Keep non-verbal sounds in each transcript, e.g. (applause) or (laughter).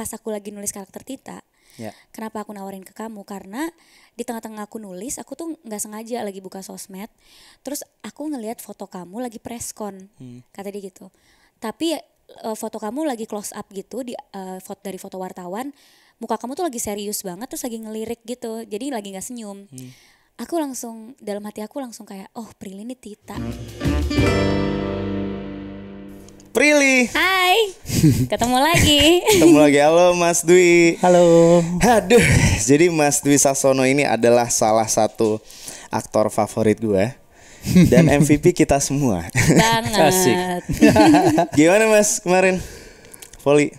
pas aku lagi nulis karakter Tita yeah. kenapa aku nawarin ke kamu karena di tengah-tengah aku nulis aku tuh nggak sengaja lagi buka sosmed terus aku ngelihat foto kamu lagi preskon hmm. kata dia gitu tapi uh, foto kamu lagi close up gitu di uh, eh, foto dari foto wartawan muka kamu tuh lagi serius banget terus lagi ngelirik gitu jadi lagi nggak senyum hmm. aku langsung dalam hati aku langsung kayak oh Prilly ini Tita Prilly. Hai. (laughs) Ketemu lagi. Ketemu lagi. Halo Mas Dwi. Halo. Haduh. jadi Mas Dwi Sasono ini adalah salah satu aktor favorit gue dan (laughs) MVP kita semua. Banget. Asik. (laughs) Gimana Mas kemarin? Voli.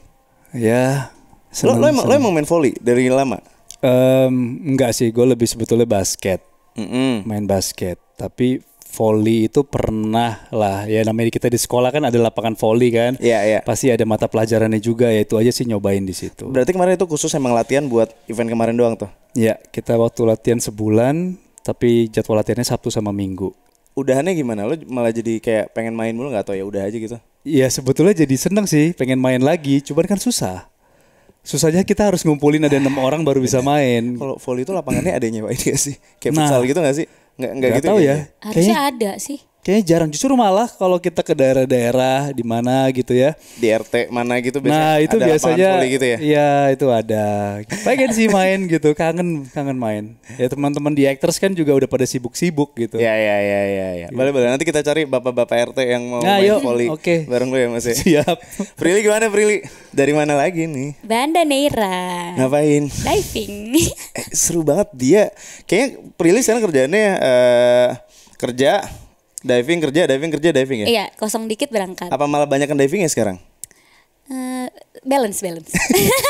Ya. Senang, lo, lo emang lo emang main volley dari lama? Um, enggak sih, gue lebih sebetulnya basket. Mm -mm. Main basket, tapi volley itu pernah lah ya namanya kita di sekolah kan ada lapangan volley kan. Iya yeah, iya. Pasti ada mata pelajarannya juga ya itu aja sih nyobain di situ. Berarti kemarin itu khusus emang latihan buat event kemarin doang tuh. Iya, kita waktu latihan sebulan tapi jadwal latihannya Sabtu sama Minggu. Udahannya gimana? Lo malah jadi kayak pengen main mulu nggak atau ya udah aja gitu? Iya sebetulnya jadi seneng sih pengen main lagi, cuman kan susah susahnya kita harus ngumpulin ada enam orang baru bisa main. Kalau volley itu lapangannya ada yang nyewain gak sih? Kayak nah, gitu gak sih? Enggak enggak gitu tahu ya. Harusnya Kayaknya... ada sih kayaknya jarang justru malah kalau kita ke daerah-daerah di mana gitu ya di RT mana gitu biasanya nah itu ada biasanya gitu ya iya itu ada pengen sih main gitu kangen kangen main ya teman-teman di actors kan juga udah pada sibuk-sibuk gitu ya ya ya ya ya boleh boleh nanti kita cari bapak-bapak RT yang mau nah, main yuk. Oke. okay. bareng lu ya mas ya siap (laughs) Prilly gimana Prilly dari mana lagi nih Banda Neira ngapain diving (laughs) eh, seru banget dia kayaknya Prilly sekarang kerjanya uh, eh, kerja Diving kerja, diving kerja, diving ya? Iya, kosong dikit berangkat. Apa malah yang diving ya sekarang? Uh, balance, balance.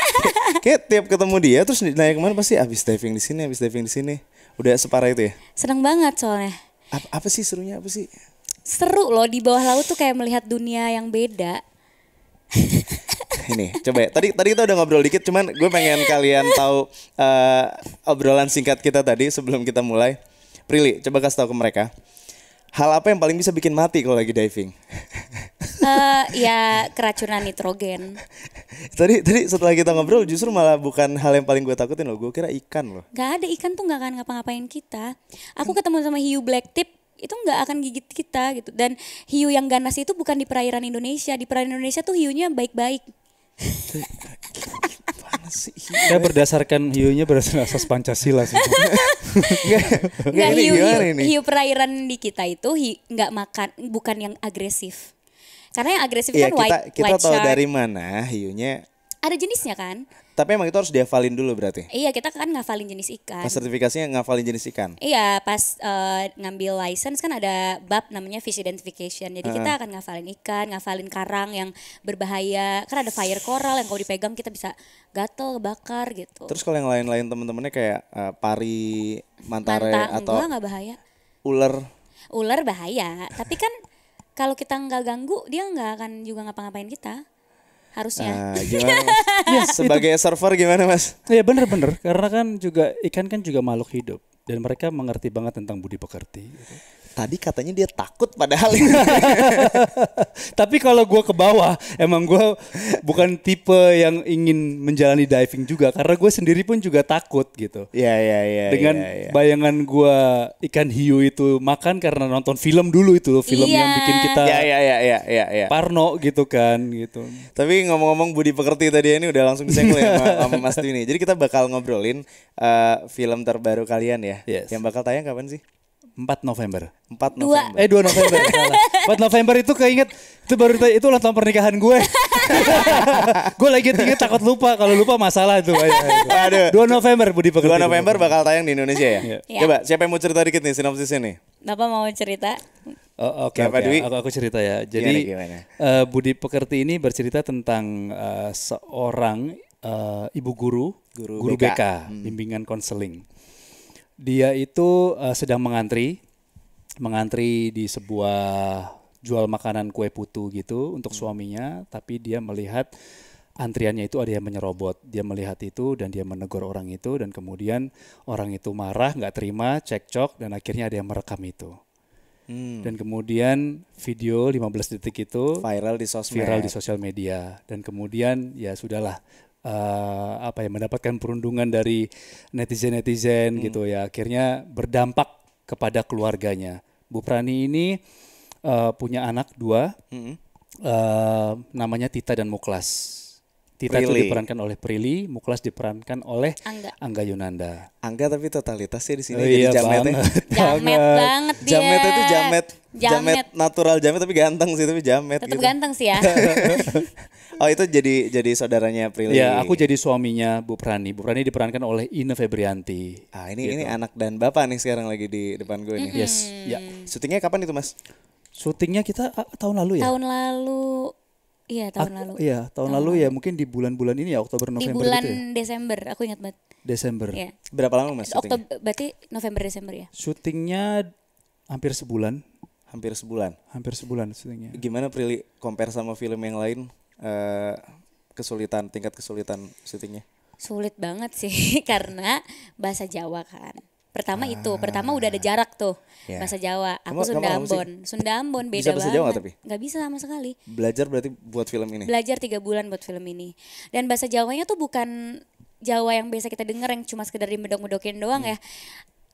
(laughs) Kayak tiap ketemu dia terus naik kemana pasti habis diving di sini, habis diving di sini. Udah separah itu ya? Seneng banget soalnya. Apa, apa sih serunya apa sih? Seru loh di bawah laut tuh kayak melihat dunia yang beda. ini coba ya. tadi tadi kita udah ngobrol dikit cuman gue pengen kalian tahu uh, obrolan singkat kita tadi sebelum kita mulai Prilly coba kasih tahu ke mereka Hal apa yang paling bisa bikin mati kalau lagi diving? uh, (laughs) ya keracunan nitrogen. (laughs) tadi tadi setelah kita ngobrol justru malah bukan hal yang paling gue takutin loh. Gue kira ikan loh. Gak ada ikan tuh gak akan ngapa-ngapain kita. Aku ketemu sama hiu black tip itu nggak akan gigit kita gitu dan hiu yang ganas itu bukan di perairan Indonesia di perairan Indonesia tuh hiunya baik-baik sih? Saya berdasarkan hiunya berdasarkan asas Pancasila sih. Enggak hiu, hiu, hiu perairan di kita itu nggak makan bukan yang agresif. Karena yang agresif ya, kan kita, white kita white tahu dari mana hiunya? Ada jenisnya kan? Tapi emang itu harus dihafalin dulu berarti? Iya, kita kan ngafalin jenis ikan. Pas sertifikasinya ngafalin jenis ikan? Iya, pas uh, ngambil license kan ada bab namanya fish identification. Jadi uh kita akan ngafalin ikan, ngafalin karang yang berbahaya. Kan ada fire coral yang kalau dipegang kita bisa gatel, bakar gitu. Terus kalau yang lain-lain temen-temennya kayak uh, pari, mantare Manta, atau... Enggak, enggak bahaya. Ular? Ular bahaya, tapi kan kalau kita nggak ganggu dia nggak akan juga ngapa-ngapain kita harusnya. Uh, (laughs) gimana? yes, iya, Sebagai itu. server gimana mas? Iya bener-bener karena kan juga ikan kan juga makhluk hidup dan mereka mengerti banget tentang budi pekerti. Gitu tadi katanya dia takut padahal (laughs) tapi kalau gue ke bawah emang gue bukan tipe yang ingin menjalani diving juga karena gue sendiri pun juga takut gitu ya ya ya dengan ya ya. dengan bayangan gue ikan hiu itu makan karena nonton film dulu itu film yang iya. bikin kita ya ya ya ya ya, ya. parno gitu kan gitu tapi ngomong-ngomong Budi Pekerti tadi ini udah langsung disenggol ya sama, Mas Dwi nih jadi kita bakal ngobrolin uh, film terbaru kalian ya yes. yang bakal tayang kapan sih 4 November. 4 November. Eh, dua. Eh 2 November (laughs) salah. 4 November itu keinget itu baru itu ulang tahun pernikahan gue. (laughs) gue lagi inget takut lupa kalau lupa masalah itu. Aduh. 2 November Budi Pekerti. 2 November bakal tayang di Indonesia ya. Coba iya. yeah. Coba siapa yang mau cerita dikit nih sinopsis ini? Bapak mau cerita? Oh, Oke, okay, okay. aku, aku cerita ya. Jadi gimana, gimana? Uh, eh, Budi Pekerti ini bercerita tentang uh, seorang uh, ibu guru, guru, guru BK, BK hmm. bimbingan konseling dia itu uh, sedang mengantri, mengantri di sebuah jual makanan kue putu gitu untuk hmm. suaminya, tapi dia melihat antriannya itu ada yang menyerobot. Dia melihat itu dan dia menegur orang itu dan kemudian orang itu marah, nggak terima, cekcok dan akhirnya ada yang merekam itu. Hmm. Dan kemudian video 15 detik itu viral di sosial Viral di sosial media dan kemudian ya sudahlah uh, apa ya mendapatkan perundungan dari netizen-netizen hmm. gitu ya. Akhirnya berdampak kepada keluarganya. Bu Prani ini uh, punya anak dua, hmm. uh, namanya Tita dan Muklas. Tita itu diperankan oleh Prilly, Muklas diperankan oleh Angga, Angga Yunanda. Angga tapi totalitas totalitasnya di sini oh, jadi iya jamet ya. banget. (laughs) jamet banget dia. Jamet itu jamet, jamet, jamet natural jamet tapi ganteng sih tapi jamet Tetap gitu. ganteng sih ya. (laughs) oh itu jadi jadi saudaranya Prilly. Ya aku jadi suaminya Bu Prani. Bu Prani diperankan oleh Ine Febrianti. Ah, ini gitu. ini anak dan bapak nih sekarang lagi di depan gue nih. Mm -hmm. Yes. Ya. Syutingnya kapan itu, Mas? Syutingnya kita uh, tahun lalu ya? Tahun lalu Iya tahun aku, lalu. Iya tahun, tahun lalu, lalu ya mungkin di bulan-bulan ini ya Oktober November. Di bulan gitu ya? Desember aku ingat banget. Desember. Iya. Berapa lama mas? Oktober berarti November Desember ya. Syutingnya hampir sebulan. Hampir sebulan. Hampir sebulan syutingnya. Gimana Prilly compare sama film yang lain? Eh, kesulitan tingkat kesulitan syutingnya? Sulit banget sih (laughs) karena bahasa Jawa kan. Pertama ah. itu, pertama udah ada jarak tuh yeah. bahasa Jawa. Aku kamu, Sunda Ambon, Sunda Ambon beda bisa bahasa banget. Jawa tapi? Gak bisa sama sekali. Belajar berarti buat film ini? Belajar tiga bulan buat film ini. Dan bahasa Jawanya tuh bukan Jawa yang biasa kita denger yang cuma sekedar dimedok-medokin doang hmm. ya.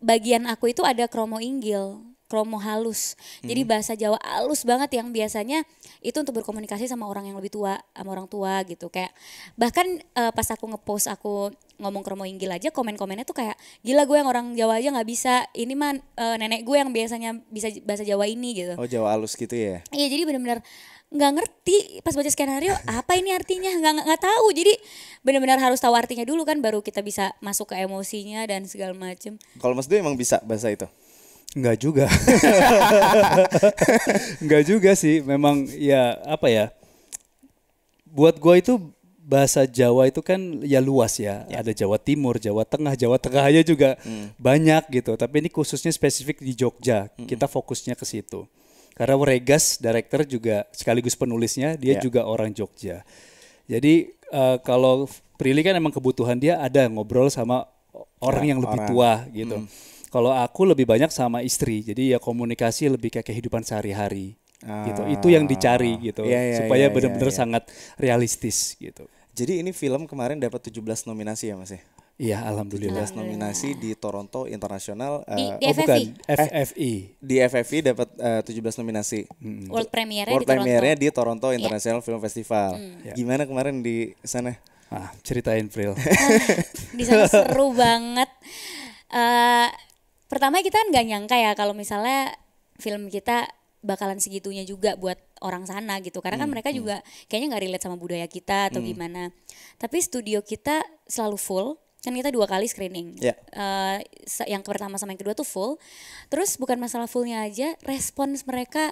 Bagian aku itu ada kromo inggil kromo halus. Hmm. Jadi bahasa Jawa halus banget yang biasanya itu untuk berkomunikasi sama orang yang lebih tua, sama orang tua gitu. Kayak bahkan uh, pas aku ngepost aku ngomong kromo inggil aja komen-komennya tuh kayak gila gue yang orang Jawa aja nggak bisa. Ini mah uh, nenek gue yang biasanya bisa bahasa Jawa ini gitu. Oh, Jawa halus gitu ya. Iya, jadi benar-benar nggak ngerti pas baca skenario (laughs) apa ini artinya nggak nggak tahu jadi benar-benar harus tahu artinya dulu kan baru kita bisa masuk ke emosinya dan segala macem. Kalau Mas dia emang bisa bahasa itu? Enggak juga. Enggak (laughs) juga sih. Memang ya apa ya. Buat gue itu bahasa Jawa itu kan ya luas ya. ya. Ada Jawa Timur, Jawa Tengah, Jawa Tengah aja juga hmm. banyak gitu. Tapi ini khususnya spesifik di Jogja. Hmm. Kita fokusnya ke situ. Karena Regas director juga sekaligus penulisnya dia ya. juga orang Jogja. Jadi uh, kalau Prilly kan emang kebutuhan dia ada ngobrol sama ya, orang ya, yang lebih orang. tua gitu. Hmm. Kalau aku lebih banyak sama istri, jadi ya komunikasi lebih kayak kehidupan sehari-hari. Ah, gitu. Itu yang ah. dicari gitu iya, iya, supaya iya, iya benar-benar iya. sangat realistis gitu. Jadi ini film kemarin dapat 17 nominasi ya Mas ya? Iya, alhamdulillah. 17 nominasi di Toronto International di, uh, eh, di oh bukan eh, FFI. Di FFI dapat eh, uh, 17 nominasi. Hmm. World premiere World di premiere di Toronto International yeah. Film Festival. Hmm. Yeah. Gimana kemarin di sana? Ah, ceritain Pril. (laughs) di sana seru banget. Uh, pertama kita kan nggak nyangka ya kalau misalnya film kita bakalan segitunya juga buat orang sana gitu karena kan hmm, mereka hmm. juga kayaknya nggak relate sama budaya kita atau hmm. gimana tapi studio kita selalu full kan kita dua kali screening yeah. Ya. uh, yang pertama sama yang kedua tuh full terus bukan masalah fullnya aja respons mereka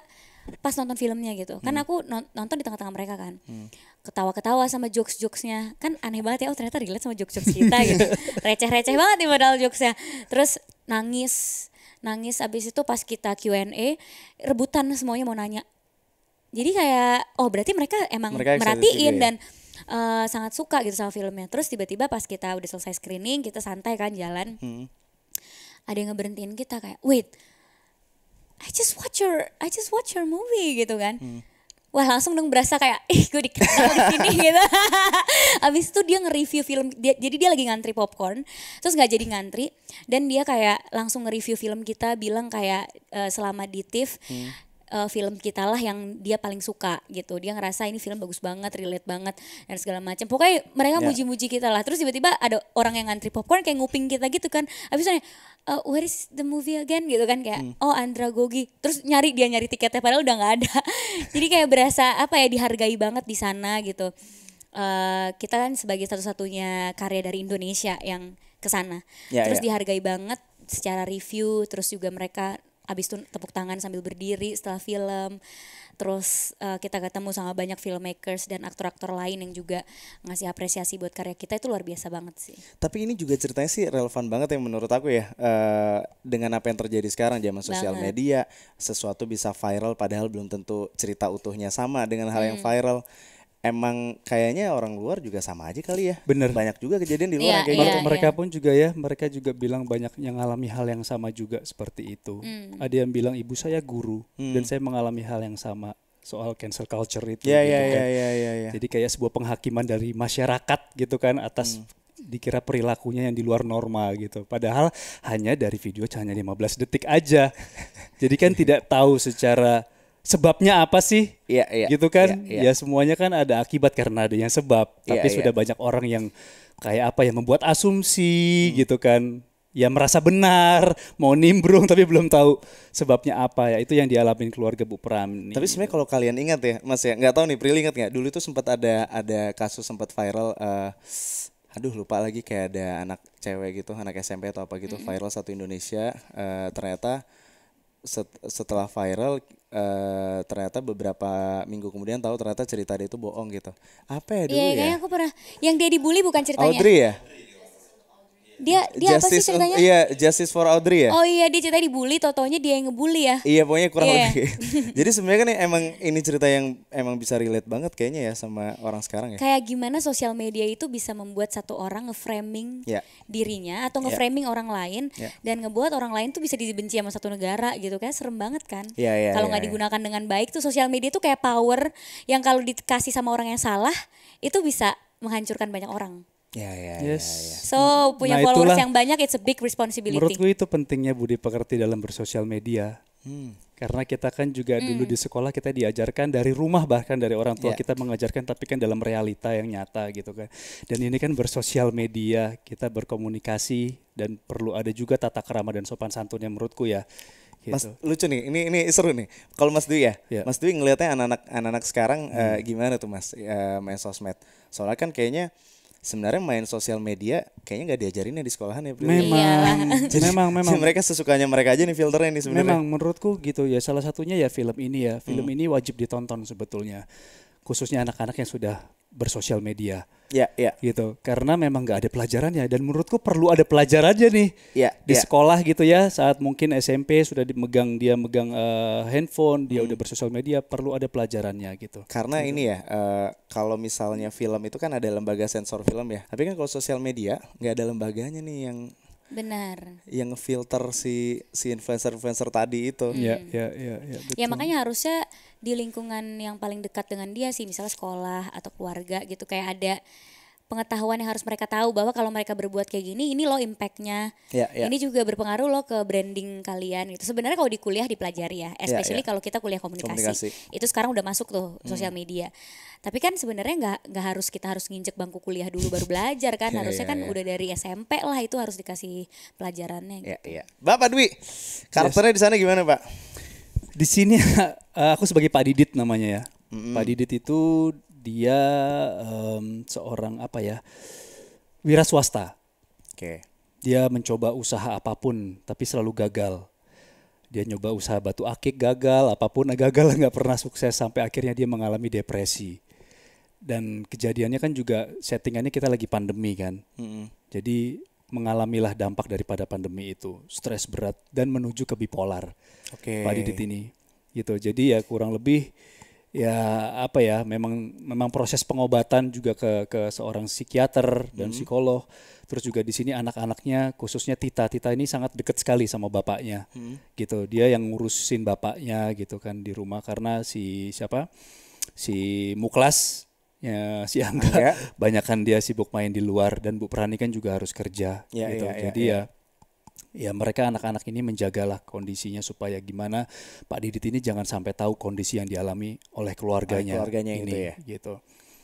pas nonton filmnya gitu kan hmm. aku nonton di tengah-tengah mereka kan ketawa hmm. ketawa-ketawa sama jokes-jokesnya kan aneh banget ya oh ternyata relate sama jokes-jokes kita gitu (laughs) receh-receh banget nih modal jokesnya terus nangis nangis abis itu pas kita Q&A rebutan semuanya mau nanya jadi kayak oh berarti mereka emang mereka merhatiin ya? dan uh, sangat suka gitu sama filmnya terus tiba-tiba pas kita udah selesai screening kita santai kan jalan hmm. ada yang ngeberhentiin kita kayak wait I just watch your I just watch your movie gitu kan hmm. Wah langsung dong berasa kayak (laughs) ih gue dikenal di sini (laughs) gitu. Abis itu dia nge-review film dia, jadi dia lagi ngantri popcorn, terus nggak jadi ngantri dan dia kayak langsung nge-review film kita bilang kayak uh, selama di TIFF hmm uh, film kita lah yang dia paling suka gitu. Dia ngerasa ini film bagus banget, relate banget dan segala macam. Pokoknya mereka yeah. muji-muji kita lah. Terus tiba-tiba ada orang yang ngantri popcorn kayak nguping kita gitu kan. Abis itu uh, where is the movie again gitu kan kayak hmm. oh andragogi terus nyari dia nyari tiketnya padahal udah nggak ada (laughs) jadi kayak berasa apa ya dihargai banget di sana gitu uh, kita kan sebagai satu-satunya karya dari Indonesia yang ke sana yeah, terus yeah. dihargai banget secara review terus juga mereka abis itu tepuk tangan sambil berdiri setelah film terus uh, kita ketemu sama banyak filmmakers dan aktor-aktor lain yang juga ngasih apresiasi buat karya kita itu luar biasa banget sih tapi ini juga ceritanya sih relevan banget ya menurut aku ya uh, dengan apa yang terjadi sekarang zaman sosial banget. media sesuatu bisa viral padahal belum tentu cerita utuhnya sama dengan hal hmm. yang viral emang kayaknya orang luar juga sama aja kali ya. Bener. Banyak juga kejadian di luar yeah, kayak yeah, gitu. Mereka yeah. pun juga ya, mereka juga bilang banyak yang mengalami hal yang sama juga seperti itu. Mm. Ada yang bilang ibu saya guru mm. dan saya mengalami hal yang sama soal cancel culture itu yeah, gitu yeah, kan. Yeah, yeah, yeah, yeah. Jadi kayak sebuah penghakiman dari masyarakat gitu kan atas mm dikira perilakunya yang di luar normal gitu. Padahal hanya dari video hanya 15 detik aja. (laughs) Jadi kan tidak tahu secara sebabnya apa sih? Iya, iya. Gitu kan? Ya, ya semuanya kan ada akibat karena ada yang sebab. Iya, tapi sudah iya. banyak orang yang kayak apa yang membuat asumsi hmm. gitu kan. Ya merasa benar, mau nimbrung tapi belum tahu sebabnya apa ya. Itu yang dialami keluarga Bu Pram. Tapi sebenarnya kalau kalian ingat ya, Mas ya, nggak tahu nih Prilly ingat nggak? Dulu itu sempat ada ada kasus sempat viral uh, aduh lupa lagi kayak ada anak cewek gitu, anak SMP atau apa gitu mm -hmm. viral satu Indonesia uh, ternyata set, setelah viral uh, ternyata beberapa minggu kemudian tahu ternyata cerita dia itu bohong gitu. Apa ya dulu yeah, ya? Iya, aku pernah. Yang dia dibully bukan ceritanya. Audrey ya? Dia dia justice, apa sih ceritanya? Iya, Justice for Audrey ya. Oh iya, dia cerita dibully, totonya dia yang ngebully ya. Iya, pokoknya kurang yeah. lebih. (laughs) Jadi sebenarnya kan emang ini cerita yang emang bisa relate banget kayaknya ya sama orang sekarang ya. Kayak gimana sosial media itu bisa membuat satu orang ngeframing yeah. dirinya atau iya. ngeframing yeah. orang lain yeah. dan ngebuat orang lain tuh bisa dibenci sama satu negara gitu kan serem banget kan. Yeah, yeah, kalau yeah, nggak yeah. digunakan dengan baik tuh sosial media tuh kayak power yang kalau dikasih sama orang yang salah itu bisa menghancurkan banyak orang. Ya, ya, ya, yes. ya, ya. So punya nah, followers itulah, yang banyak it's a big responsibility. Menurutku itu pentingnya budi pekerti dalam bersosial media. Hmm. Karena kita kan juga hmm. dulu di sekolah kita diajarkan dari rumah bahkan dari orang tua yeah. kita mengajarkan tapi kan dalam realita yang nyata gitu kan. Dan ini kan bersosial media, kita berkomunikasi dan perlu ada juga tata kerama dan sopan santunnya menurutku ya. Gitu. Mas lucu nih, ini ini seru nih. Kalau Mas Dwi ya, yeah. Mas Dwi ngelihatnya anak-anak anak-anak sekarang eh, hmm. uh, gimana tuh Mas uh, main sosmed? Soalnya kan kayaknya sebenarnya main sosial media kayaknya nggak diajarin ya di sekolahan ya Pril. Memang. Iya. (laughs) Jadi, memang memang. mereka sesukanya mereka aja nih filternya nih sebenarnya. Memang menurutku gitu ya. Salah satunya ya film ini ya. Film hmm. ini wajib ditonton sebetulnya. Khususnya anak-anak yang sudah bersosial media. Ya, yeah, ya. Gitu. Karena memang nggak ada pelajarannya dan menurutku perlu ada aja nih. Ya, yeah, di ya. sekolah gitu ya, saat mungkin SMP sudah dimegang dia megang uh, handphone, dia hmm. udah bersosial media, perlu ada pelajarannya gitu. Karena gitu. ini ya, uh, kalau misalnya film itu kan ada lembaga sensor film ya. Tapi kan kalau sosial media nggak ada lembaganya nih yang Benar. Yang filter si si influencer-influencer tadi itu. Iya, ya iya, iya, ya, Ya, ya, ya makanya harusnya di lingkungan yang paling dekat dengan dia sih, misalnya sekolah atau keluarga gitu kayak ada pengetahuan yang harus mereka tahu bahwa kalau mereka berbuat kayak gini ini loh impactnya yeah, yeah. ini juga berpengaruh loh ke branding kalian Itu sebenarnya kalau di kuliah dipelajari ya, ya especially yeah, yeah. kalau kita kuliah komunikasi. komunikasi itu sekarang udah masuk tuh hmm. sosial media tapi kan sebenarnya nggak nggak harus kita harus nginjek bangku kuliah dulu baru belajar kan (laughs) yeah, harusnya yeah, kan ya. udah dari SMP lah itu harus dikasih pelajarannya ya, gitu yeah, yeah. Bapak Dwi karakternya yes. di sana gimana Pak di sini (laughs) eh, aku sebagai Pak Didit namanya ya mm -hmm. Pak Didit itu dia um, seorang apa ya wira swasta. Oke. Okay. Dia mencoba usaha apapun tapi selalu gagal. Dia nyoba usaha batu akik gagal, apapun (laughs) gagal nggak pernah sukses sampai akhirnya dia mengalami depresi. Dan kejadiannya kan juga settingannya kita lagi pandemi kan. Mm -hmm. Jadi mengalamilah dampak daripada pandemi itu, stres berat dan menuju ke bipolar. Oke. Okay. Pada titik ini. Gitu. Jadi ya kurang lebih ya apa ya memang memang proses pengobatan juga ke ke seorang psikiater dan hmm. psikolog terus juga di sini anak-anaknya khususnya Tita Tita ini sangat dekat sekali sama bapaknya hmm. gitu dia yang ngurusin bapaknya gitu kan di rumah karena si siapa si Muklas ya si Angga, Angga. Ya. banyakkan dia sibuk main di luar dan Bu Perani kan juga harus kerja ya, gitu ya, ya jadi ya, ya ya mereka anak-anak ini menjagalah kondisinya supaya gimana Pak Didit ini jangan sampai tahu kondisi yang dialami oleh keluarganya, oleh keluarganya ini gitu ya. Gitu.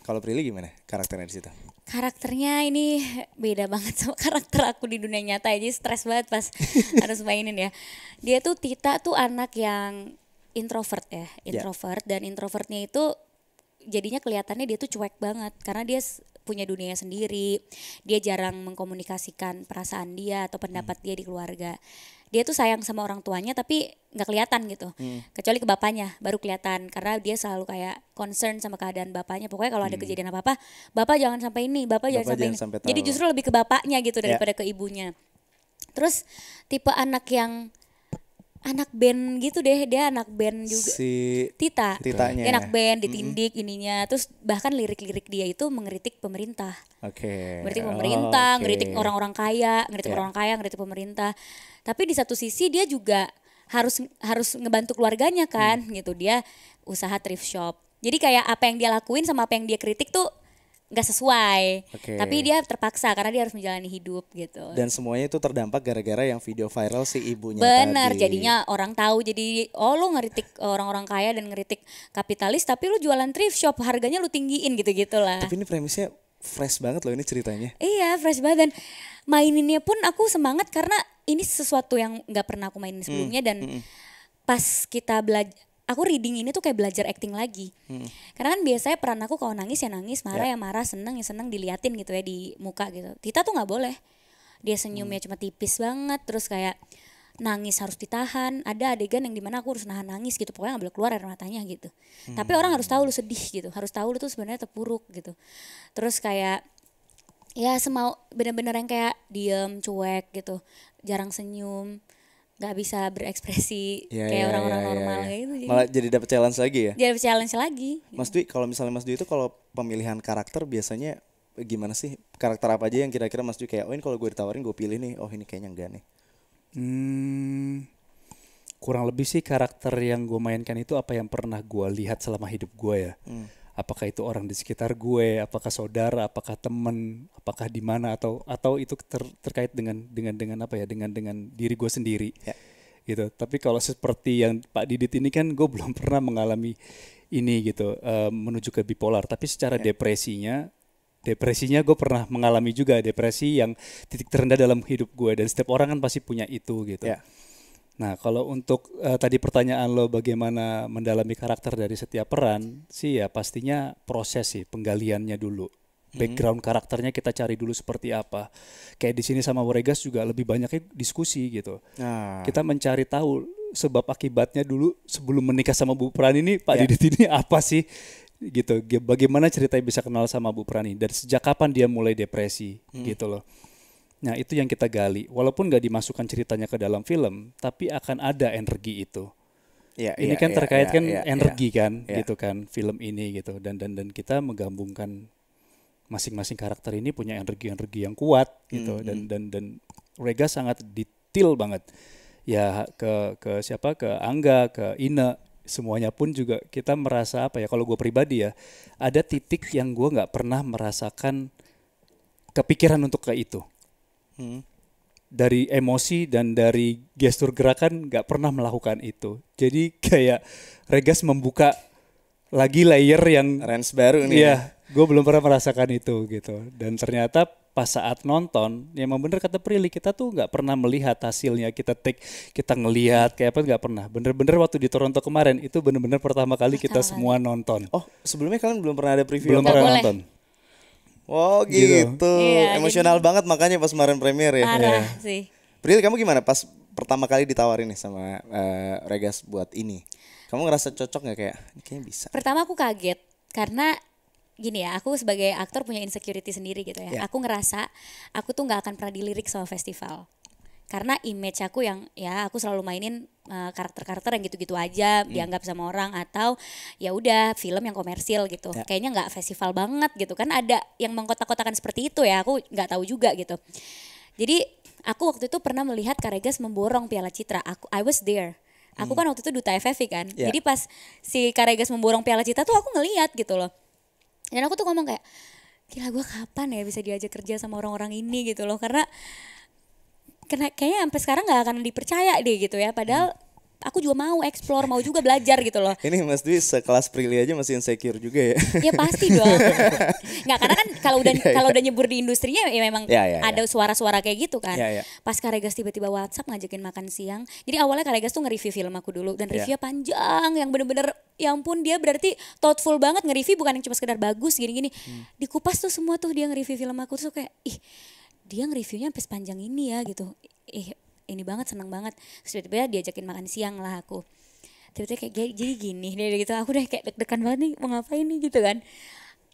Kalau Prilly gimana karakternya di situ? Karakternya ini beda banget sama karakter aku di dunia nyata aja stres banget pas (laughs) harus mainin ya. Dia tuh Tita tuh anak yang introvert ya, ya. introvert yeah. dan introvertnya itu jadinya kelihatannya dia tuh cuek banget karena dia punya dunia sendiri dia jarang mengkomunikasikan perasaan dia atau pendapat hmm. dia di keluarga dia tuh sayang sama orang tuanya tapi nggak kelihatan gitu hmm. kecuali ke bapaknya baru kelihatan karena dia selalu kayak concern sama keadaan bapaknya pokoknya kalau hmm. ada kejadian apa apa bapak jangan sampai ini bapak, bapak jangan sampai jangan ini sampai jadi justru lebih ke bapaknya gitu ya. daripada yeah. ke ibunya terus tipe anak yang anak band gitu deh dia anak band juga si Tita Titanya dia anak band ditindik mm -hmm. ininya terus bahkan lirik-lirik dia itu mengkritik pemerintah oke okay. mengkritik oh, pemerintah oh, okay. orang-orang kaya mengkritik yeah. orang kaya mengkritik pemerintah tapi di satu sisi dia juga harus harus ngebantu keluarganya kan hmm. gitu dia usaha thrift shop jadi kayak apa yang dia lakuin sama apa yang dia kritik tuh nggak sesuai. Okay. Tapi dia terpaksa karena dia harus menjalani hidup gitu. Dan semuanya itu terdampak gara-gara yang video viral si ibunya Bener, jadinya orang tahu jadi oh lu ngeritik orang-orang kaya dan ngeritik kapitalis tapi lu jualan thrift shop harganya lu tinggiin gitu-gitulah. Tapi ini premisnya fresh banget loh ini ceritanya. Iya, fresh banget dan maininnya pun aku semangat karena ini sesuatu yang nggak pernah aku mainin hmm, sebelumnya hmm. dan hmm. pas kita belajar aku reading ini tuh kayak belajar acting lagi. Hmm. Karena kan biasanya peran aku kalau nangis ya nangis, marah yeah. ya marah, seneng ya seneng diliatin gitu ya di muka gitu. Tita tuh nggak boleh. Dia senyumnya hmm. cuma tipis banget, terus kayak nangis harus ditahan. Ada adegan yang dimana aku harus nahan nangis gitu, pokoknya nggak boleh keluar air matanya gitu. Hmm. Tapi orang harus tahu lu hmm. sedih gitu, harus tahu lu tuh sebenarnya terpuruk gitu. Terus kayak ya semau bener-bener yang kayak diem cuek gitu jarang senyum nggak bisa berekspresi yeah, kayak iya, iya, orang-orang yeah, yeah, normal yeah, yeah. kayak gitu. Jadi. Malah jadi dapat challenge lagi ya? Jadi dapet challenge lagi. Mas Dwi, kalau misalnya Mas Dwi itu kalau pemilihan karakter biasanya gimana sih karakter apa aja yang kira-kira Mas Dwi kayak oh ini kalau gue ditawarin gue pilih nih oh ini kayaknya enggak nih hmm, kurang lebih sih karakter yang gue mainkan itu apa yang pernah gue lihat selama hidup gue ya hmm apakah itu orang di sekitar gue apakah saudara apakah teman apakah di mana atau atau itu ter, terkait dengan dengan dengan apa ya dengan dengan diri gue sendiri ya. gitu tapi kalau seperti yang Pak Didit ini kan gue (laughs) belum pernah mengalami ini gitu uh, menuju ke bipolar tapi secara ya. depresinya depresinya gue pernah mengalami juga depresi yang titik terendah dalam hidup gue dan setiap orang kan pasti punya itu gitu. Ya. Nah, kalau untuk uh, tadi pertanyaan lo bagaimana mendalami karakter dari setiap peran, sih ya pastinya proses sih penggaliannya dulu. Hmm. Background hmm. karakternya kita cari dulu seperti apa. Kayak di sini sama Woregas juga lebih banyaknya diskusi gitu. Nah. Kita mencari tahu sebab akibatnya dulu sebelum menikah sama Bu Peran ini Pak yeah. Didit ini apa sih? gitu bagaimana ceritanya bisa kenal sama Bu Prani dan sejak kapan dia mulai depresi hmm. gitu loh Nah itu yang kita gali. Walaupun gak dimasukkan ceritanya ke dalam film, tapi akan ada energi itu. Ya, ini ya, kan ya, terkait ya, kan ya, energi ya, kan, ya. gitu kan film ini gitu dan dan dan kita menggabungkan masing-masing karakter ini punya energi-energi yang kuat gitu mm -hmm. dan hmm. dan dan Rega sangat detail banget ya ke ke siapa ke Angga ke Ina semuanya pun juga kita merasa apa ya kalau gue pribadi ya ada titik yang gue nggak pernah merasakan kepikiran untuk ke itu hmm. dari emosi dan dari gestur gerakan nggak pernah melakukan itu jadi (laughs) kayak Regas membuka lagi layer yang range baru nih iya, ya gue belum pernah merasakan itu gitu dan ternyata pas saat nonton yang ya bener kata Prilly kita tuh nggak pernah melihat hasilnya kita take kita ngelihat kayak apa nggak pernah bener-bener waktu di Toronto kemarin itu bener-bener pertama kali kita semua nonton oh sebelumnya kalian belum pernah ada preview belum pernah nonton Oh gitu, gitu. Iya, emosional jadi... banget makanya pas kemarin premier ya. Parah yeah. sih. Pril, kamu gimana pas pertama kali ditawarin nih sama uh, Regas buat ini? Kamu ngerasa cocok nggak kayak kayaknya bisa? Pertama aku kaget karena gini ya, aku sebagai aktor punya insecurity sendiri gitu ya. Yeah. Aku ngerasa aku tuh nggak akan pernah dilirik sama festival karena image aku yang ya aku selalu mainin karakter eh, karakter-karakter yang gitu-gitu aja hmm. dianggap sama orang atau ya udah film yang komersil gitu ya. kayaknya nggak festival banget gitu kan ada yang mengkotak-kotakan seperti itu ya aku nggak tahu juga gitu jadi aku waktu itu pernah melihat Karegas memborong Piala Citra aku I was there aku hmm. kan waktu itu duta FFV kan ya. jadi pas si Karegas memborong Piala Citra tuh aku ngelihat gitu loh dan aku tuh ngomong kayak gila gue kapan ya bisa diajak kerja sama orang-orang ini gitu loh karena kena kayaknya sampai sekarang nggak akan dipercaya deh gitu ya padahal hmm aku juga mau explore, mau juga belajar gitu loh. Ini Mas Dwi sekelas Prilly aja masih insecure juga ya. Iya pasti dong. Enggak (laughs) karena kan kalau udah (laughs) yeah, iya. kalau udah nyebur di industrinya ya memang yeah, iya, iya. ada suara-suara kayak gitu kan. Pas Karegas tiba-tiba WhatsApp ngajakin makan siang. Jadi awalnya Karegas tuh nge-review film aku dulu dan reviewnya panjang yang bener-bener ya ampun dia berarti thoughtful banget nge-review bukan yang cuma sekedar bagus gini-gini. Hmm. Dikupas tuh semua tuh dia nge-review film aku tuh kayak ih dia nge-reviewnya sampai sepanjang ini ya gitu ih ini banget seneng banget tiba-tiba diajakin makan siang lah aku tiba-tiba kayak jadi gini dia gitu aku udah kayak deg-degan banget nih mau ngapain nih gitu kan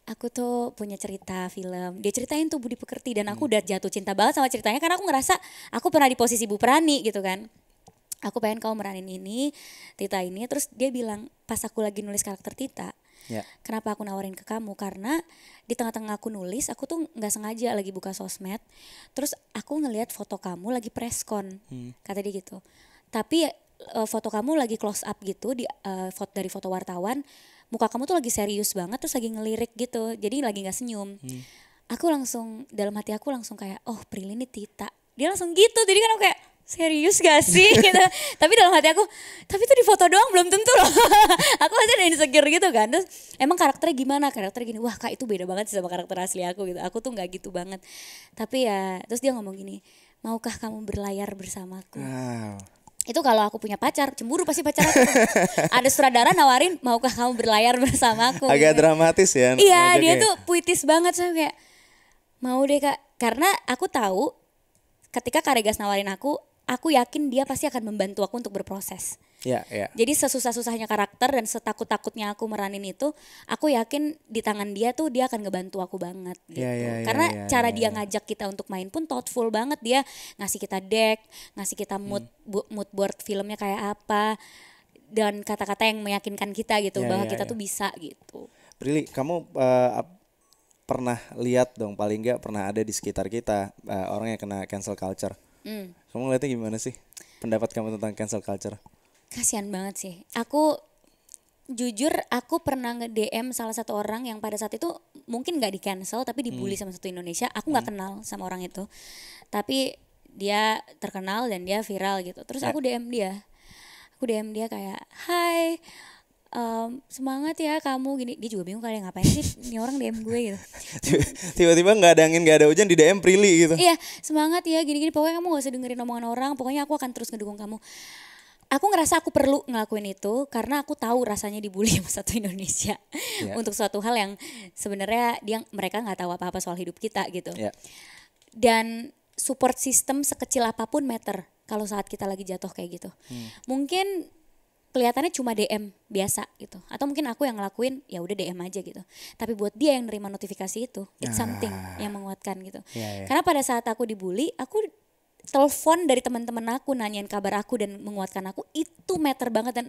aku tuh punya cerita film dia ceritain tuh Budi Pekerti dan aku hmm. udah jatuh cinta banget sama ceritanya karena aku ngerasa aku pernah di posisi Bu Perani gitu kan aku pengen kau meranin ini Tita ini terus dia bilang pas aku lagi nulis karakter Tita Yeah. Kenapa aku nawarin ke kamu? Karena di tengah-tengah aku nulis, aku tuh nggak sengaja lagi buka sosmed. Terus aku ngelihat foto kamu lagi preskon, hmm. kata dia gitu. Tapi uh, foto kamu lagi close up gitu di uh, eh, foto dari foto wartawan, muka kamu tuh lagi serius banget, terus lagi ngelirik gitu. Jadi lagi nggak senyum. Hmm. Aku langsung dalam hati aku langsung kayak, oh Prilly ini Tita. Dia langsung gitu. Jadi kan aku kayak serius gak sih (laughs) gitu. tapi dalam hati aku tapi itu di foto doang belum tentu loh (laughs) aku masih ada insecure gitu kan terus emang karakternya gimana karakter gini wah kak itu beda banget sih sama karakter asli aku gitu aku tuh nggak gitu banget tapi ya terus dia ngomong gini maukah kamu berlayar bersamaku wow. itu kalau aku punya pacar cemburu pasti pacar aku (laughs) ada sutradara nawarin maukah kamu berlayar bersamaku agak gitu. dramatis ya iya dia kayak... tuh puitis banget saya kayak mau deh kak karena aku tahu ketika Karegas nawarin aku aku yakin dia pasti akan membantu aku untuk berproses. Ya, ya. Jadi sesusah-susahnya karakter dan setakut-takutnya aku meranin itu, aku yakin di tangan dia tuh dia akan ngebantu aku banget ya, gitu. Yeah, yeah, Karena yeah, yeah, cara yeah, dia ya. ngajak kita untuk main pun thoughtful banget dia ngasih kita deck, ngasih kita mood hmm. bu, mood board filmnya kayak apa dan kata-kata yang meyakinkan kita gitu yeah, bahwa yeah, kita yeah. tuh bisa gitu. Prilly, kamu uh, pernah lihat dong paling nggak pernah ada di sekitar kita uh, orang yang kena cancel culture Mm. Kamu ngeliatnya gimana sih pendapat kamu tentang cancel culture? Kasian banget sih. Aku jujur aku pernah nge-DM salah satu orang yang pada saat itu mungkin nggak di cancel tapi dibully hmm. sama satu Indonesia. Aku nggak hmm. kenal sama orang itu. Tapi dia terkenal dan dia viral gitu. Terus ya. aku DM dia. Aku DM dia kayak, "Hai, um, semangat ya kamu gini dia juga bingung kali ya, ngapain sih ini orang DM gue gitu (laughs) tiba-tiba nggak ada angin nggak ada hujan di DM Prilly gitu iya semangat ya gini-gini pokoknya kamu gak usah dengerin omongan orang pokoknya aku akan terus ngedukung kamu aku ngerasa aku perlu ngelakuin itu karena aku tahu rasanya dibully (laughs) sama satu Indonesia yeah. untuk suatu hal yang sebenarnya dia mereka nggak tahu apa-apa soal hidup kita gitu yeah. dan support system sekecil apapun matter kalau saat kita lagi jatuh kayak gitu hmm. mungkin kelihatannya cuma DM biasa gitu atau mungkin aku yang ngelakuin ya udah DM aja gitu tapi buat dia yang nerima notifikasi itu it's ah. something yang menguatkan gitu yeah, yeah. karena pada saat aku dibully aku telepon dari teman-teman aku nanyain kabar aku dan menguatkan aku itu meter banget dan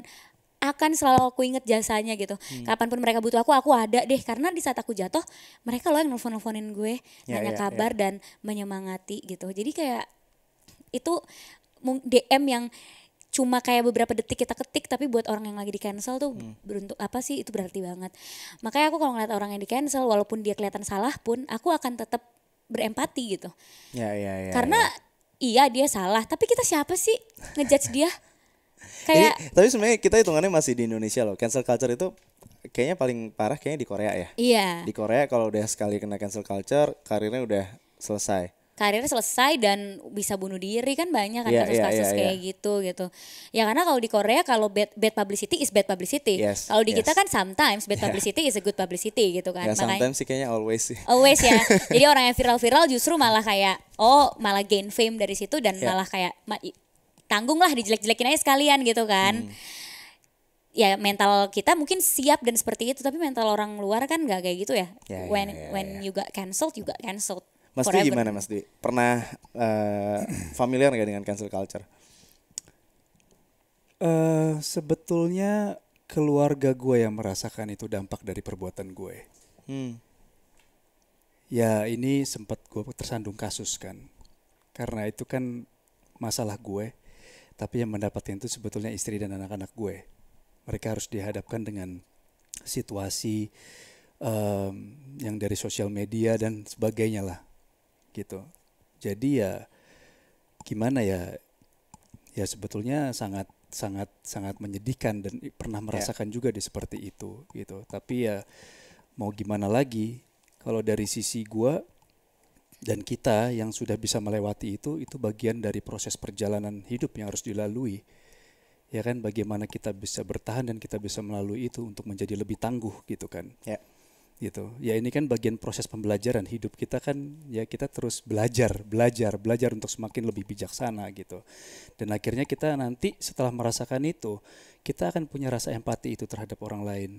akan selalu aku inget jasanya gitu. Hmm. Kapanpun mereka butuh aku, aku ada deh. Karena di saat aku jatuh, mereka loh yang nelfon-nelfonin gue, yeah, nanya yeah, kabar yeah. dan menyemangati gitu. Jadi kayak itu DM yang cuma kayak beberapa detik kita ketik tapi buat orang yang lagi di cancel tuh hmm. beruntuk apa sih itu berarti banget makanya aku kalau ngeliat orang yang di cancel walaupun dia kelihatan salah pun aku akan tetap berempati gitu ya, ya, ya, karena ya. iya dia salah tapi kita siapa sih ngejudge dia (laughs) kayak Jadi, tapi sebenarnya kita hitungannya masih di Indonesia loh cancel culture itu kayaknya paling parah kayaknya di Korea ya iya di Korea kalau udah sekali kena cancel culture karirnya udah selesai Karirnya selesai dan bisa bunuh diri kan banyak kan iya, iya, kasus-kasus yeah, yeah, yeah, yeah. kayak iya. gitu gitu. Ya karena kalau di Korea kalau bad, bad publicity is bad publicity. Yes, kalau di yes. kita kan sometimes bad yeah. publicity is a good publicity gitu kan. Yeah, Makanya, sometimes sih kayaknya always sih. Always ya. (laughs) Jadi orang yang viral-viral justru malah kayak oh malah gain fame dari situ dan yeah. malah kayak ma tanggung lah dijelek-jelekin aja sekalian gitu kan. Hmm ya mental kita mungkin siap dan seperti itu tapi mental orang luar kan nggak kayak gitu ya, Yeah, ya, when yeah, yeah, when ya. you got cancelled you got cancelled Mas Di gimana Mas Dwi? Pernah uh, familiar gak dengan cancel culture? Uh, sebetulnya keluarga gue yang merasakan itu dampak dari perbuatan gue. Hmm. Ya ini sempat gue tersandung kasus kan. Karena itu kan masalah gue. Tapi yang mendapatkan itu sebetulnya istri dan anak-anak gue. Mereka harus dihadapkan dengan situasi um, yang dari sosial media dan sebagainya lah gitu. Jadi ya gimana ya ya sebetulnya sangat sangat sangat menyedihkan dan pernah ya. merasakan yeah. juga di seperti itu gitu. Tapi ya mau gimana lagi kalau dari sisi gua dan kita yang sudah bisa melewati itu itu bagian dari proses perjalanan hidup yang harus dilalui ya kan bagaimana kita bisa bertahan dan kita bisa melalui itu untuk menjadi lebih tangguh gitu kan ya gitu. Ya ini kan bagian proses pembelajaran hidup kita kan ya kita terus belajar, belajar, belajar untuk semakin lebih bijaksana gitu. Dan akhirnya kita nanti setelah merasakan itu, kita akan punya rasa empati itu terhadap orang lain.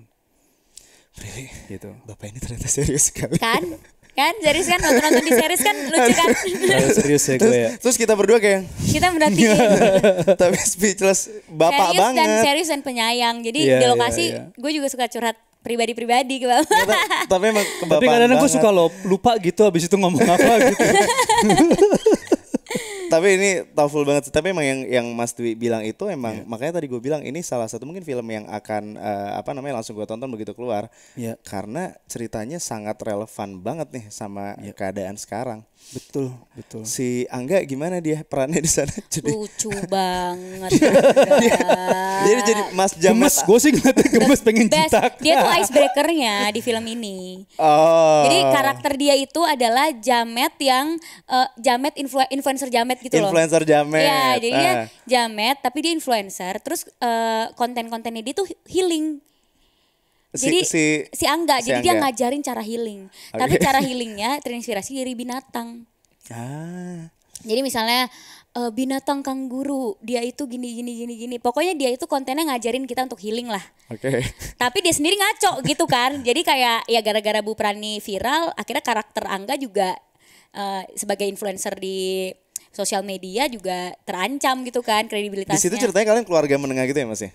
Really? Gitu. Bapak ini ternyata serius sekali. Kan? kan serius kan waktu nonton di series kan lucu kan (laughs) serius ya gue ya terus kita berdua kayak kita berarti (laughs) tapi speechless bapak serius banget serius dan serius dan penyayang jadi yeah, di iya, lokasi yeah, yeah. gue juga suka curhat pribadi-pribadi ke bapak. Ya, tapi emang ke (laughs) Tapi kadang-kadang gue suka lo lupa gitu abis itu ngomong apa (laughs) gitu. tapi ini tauful banget tapi emang yang yang Mas Dwi bilang itu emang yeah. makanya tadi gue bilang ini salah satu mungkin film yang akan uh, apa namanya langsung gue tonton begitu keluar yeah. karena ceritanya sangat relevan banget nih sama yeah. keadaan sekarang Betul, betul. Si Angga gimana dia perannya di sana? (laughs) Jadi lucu banget. (laughs) dia, dia, dia jadi Mas jamas Gue sih ngeliatnya gemes pengen cinta. Dia tuh breakernya di film ini. Oh. Jadi karakter dia itu adalah Jamet yang uh, Jamet influ influencer Jamet gitu loh. Influencer Jamet. Iya, jadi ah. dia Jamet tapi dia influencer. Terus uh, konten-kontennya dia tuh healing Si, jadi si, si Angga, si jadi Angga. dia ngajarin cara healing. Okay. Oh, tapi iya. cara (laughs) healingnya terinspirasi dari binatang. Ah. Jadi misalnya uh, binatang kanguru dia itu gini gini gini gini pokoknya dia itu kontennya ngajarin kita untuk healing lah oke okay. (laughs) tapi dia sendiri ngaco gitu kan jadi kayak ya gara-gara Bu Prani viral akhirnya karakter Angga juga uh, sebagai influencer di sosial media juga terancam gitu kan kredibilitasnya di situ ceritanya kalian keluarga menengah gitu ya mas ya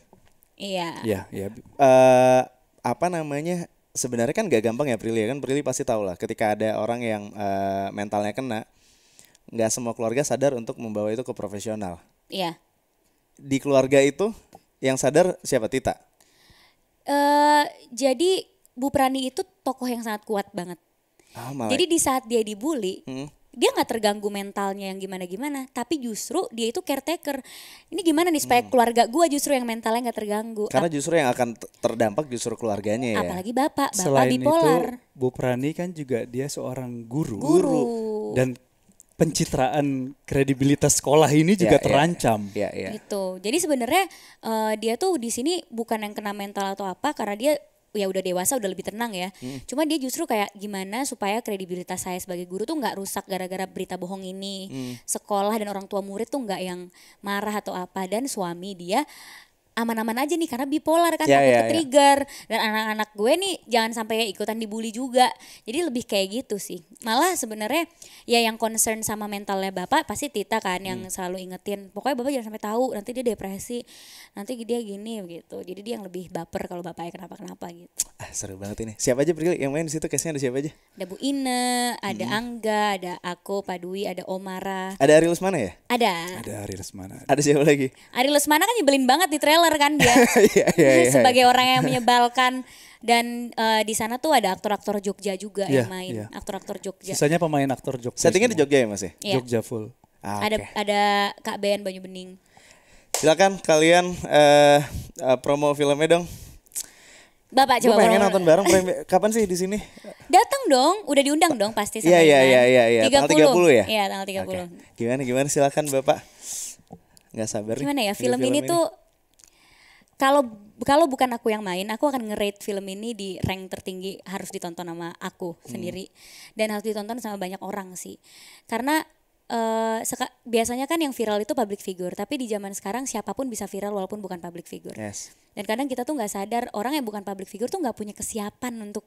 iya iya iya uh, apa namanya sebenarnya kan gak gampang ya Prilly ya kan Prilly pasti tahu lah ketika ada orang yang uh, mentalnya kena nggak semua keluarga sadar untuk membawa itu ke profesional. Iya. Di keluarga itu yang sadar siapa Tita? Uh, jadi Bu Prani itu tokoh yang sangat kuat banget. Ah, Jadi di saat dia dibully, hmm dia nggak terganggu mentalnya yang gimana gimana tapi justru dia itu caretaker ini gimana nih supaya hmm. keluarga gue justru yang mentalnya nggak terganggu karena justru yang akan terdampak justru keluarganya ya apalagi bapak bapak Selain bipolar itu, Bu Prani kan juga dia seorang guru guru dan pencitraan kredibilitas sekolah ini ya, juga ya, terancam. ya, ya, ya. Gitu. Jadi sebenarnya uh, dia tuh di sini bukan yang kena mental atau apa karena dia ya udah dewasa udah lebih tenang ya. Hmm. Cuma dia justru kayak gimana supaya kredibilitas saya sebagai guru tuh nggak rusak gara-gara berita bohong ini. Hmm. Sekolah dan orang tua murid tuh nggak yang marah atau apa dan suami dia aman-aman aja nih karena bipolar kan yeah, takut yeah, ya. trigger yeah. dan anak-anak gue nih jangan sampai ikutan dibully juga jadi lebih kayak gitu sih malah sebenarnya ya yang concern sama mentalnya bapak pasti Tita kan yang hmm. selalu ingetin pokoknya bapak jangan sampai tahu nanti dia depresi nanti dia gini gitu jadi dia yang lebih baper kalau bapaknya kenapa kenapa gitu ah, seru banget ini siapa aja pergi yang main di situ case-nya ada siapa aja ada Bu Ine ada hmm. Angga ada aku Pak ada Omara ada Ariel Lesmana ya ada ada Ariel Lesmana ada siapa lagi Ariel Lesmana kan nyebelin banget di trailer storyteller kan dia yeah, yeah, yeah, sebagai yeah. orang yang menyebalkan dan uh, di sana tuh ada aktor-aktor Jogja juga yeah, yang iya, main aktor iya. aktor-aktor Jogja sisanya pemain aktor Jogja settingnya di Jogja ya mas ya yeah. Jogja full ah, ada okay. ada Kak Bayan Banyu Bening silakan kalian uh, uh, promo filmnya dong Bapak coba pengen nonton bareng kapan sih di sini? Datang dong, udah diundang dong pasti sama. Iya iya iya iya iya. Tanggal 30 ya? Iya, tanggal 30. Okay. Gimana gimana silakan Bapak. Gak sabar nih. Gimana ya film, film ini, ini tuh kalau kalau bukan aku yang main, aku akan ngerate film ini di rank tertinggi harus ditonton sama aku hmm. sendiri dan harus ditonton sama banyak orang sih. Karena uh, biasanya kan yang viral itu public figure, tapi di zaman sekarang siapapun bisa viral walaupun bukan public figure. Yes. Dan kadang kita tuh nggak sadar orang yang bukan public figure tuh nggak punya kesiapan untuk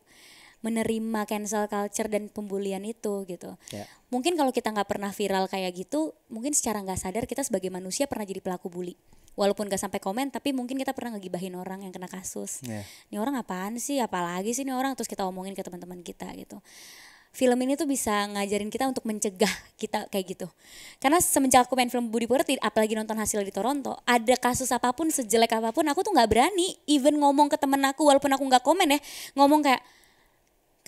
menerima cancel culture dan pembulian itu gitu. Yeah. Mungkin kalau kita nggak pernah viral kayak gitu, mungkin secara nggak sadar kita sebagai manusia pernah jadi pelaku bully walaupun gak sampai komen tapi mungkin kita pernah ngegibahin orang yang kena kasus yeah. ini orang apaan sih apalagi sih ini orang terus kita omongin ke teman-teman kita gitu film ini tuh bisa ngajarin kita untuk mencegah kita kayak gitu. Karena semenjak aku main film Budi Pekerti, apalagi nonton hasil di Toronto, ada kasus apapun, sejelek apapun, aku tuh nggak berani. Even ngomong ke temen aku, walaupun aku nggak komen ya, ngomong kayak,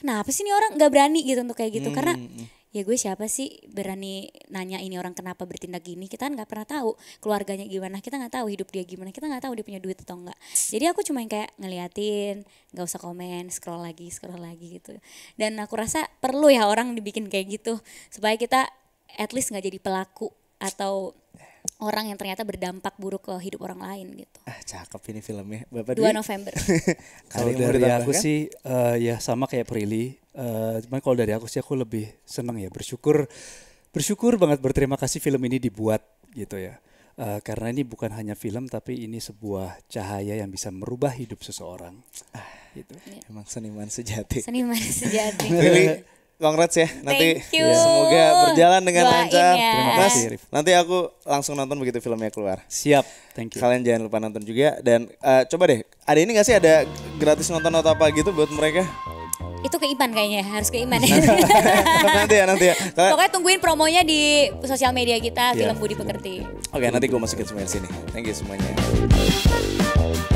kenapa sih ini orang nggak berani gitu untuk kayak gitu. Hmm. Karena hmm, hmm ya gue siapa sih berani nanya ini orang kenapa bertindak gini kita kan nggak pernah tahu keluarganya gimana kita nggak tahu hidup dia gimana kita nggak tahu dia punya duit atau enggak jadi aku cuma yang kayak ngeliatin nggak usah komen scroll lagi scroll lagi gitu dan aku rasa perlu ya orang dibikin kayak gitu supaya kita at least nggak jadi pelaku atau orang yang ternyata berdampak buruk ke hidup orang lain gitu. Ah, cakep ini filmnya. Bapak 2 Dwi. November. (laughs) Kalau dari aku kan? sih uh, ya sama kayak Prilly, Uh, cuman kalau dari aku sih aku lebih seneng ya bersyukur bersyukur banget berterima kasih film ini dibuat gitu ya. Uh, karena ini bukan hanya film tapi ini sebuah cahaya yang bisa merubah hidup seseorang. Ah, gitu. Ya. Emang seniman sejati. Seniman (laughs) sejati. Lili, congrats ya. Nanti ya, semoga berjalan dengan lancar. Ya. Terima kasih. Rif. Nanti aku langsung nonton begitu filmnya keluar. Siap. Thank you. Kalian jangan lupa nonton juga dan uh, coba deh. Ada ini gak sih ada gratis nonton atau apa gitu buat mereka? itu ke Iman kayaknya harus ke Iman (laughs) nanti ya nanti ya pokoknya tungguin promonya di sosial media kita yeah. film Budi Pekerti oke okay, nanti gue masukin semuanya sini thank you semuanya